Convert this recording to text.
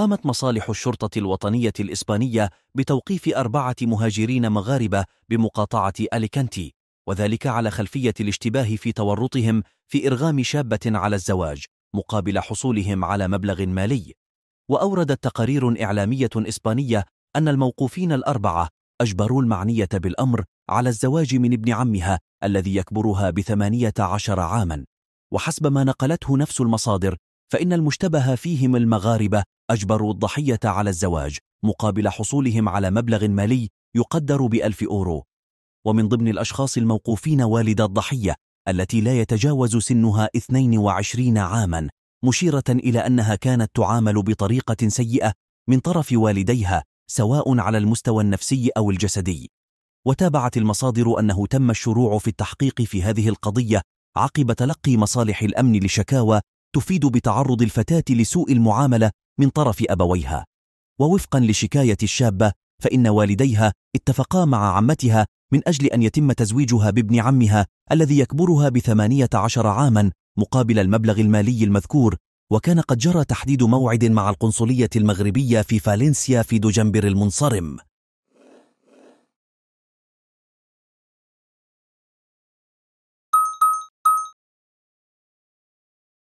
قامت مصالح الشرطة الوطنية الإسبانية بتوقيف أربعة مهاجرين مغاربة بمقاطعة أليكانتي وذلك على خلفية الاشتباه في تورطهم في إرغام شابة على الزواج مقابل حصولهم على مبلغ مالي وأوردت تقارير إعلامية إسبانية أن الموقوفين الأربعة أجبروا المعنية بالأمر على الزواج من ابن عمها الذي يكبرها بثمانية عشر عاما وحسب ما نقلته نفس المصادر فإن المشتبه فيهم المغاربة أجبروا الضحية على الزواج مقابل حصولهم على مبلغ مالي يقدر بألف أورو ومن ضمن الأشخاص الموقوفين والد الضحية التي لا يتجاوز سنها 22 عاما مشيرة إلى أنها كانت تعامل بطريقة سيئة من طرف والديها سواء على المستوى النفسي أو الجسدي وتابعت المصادر أنه تم الشروع في التحقيق في هذه القضية عقب تلقي مصالح الأمن لشكاوى تفيد بتعرض الفتاة لسوء المعاملة من طرف أبويها ووفقا لشكاية الشابة فإن والديها اتفقا مع عمتها من أجل أن يتم تزويجها بابن عمها الذي يكبرها بثمانية عشر عاما مقابل المبلغ المالي المذكور وكان قد جرى تحديد موعد مع القنصلية المغربية في فالنسيا في دجنبر المنصرم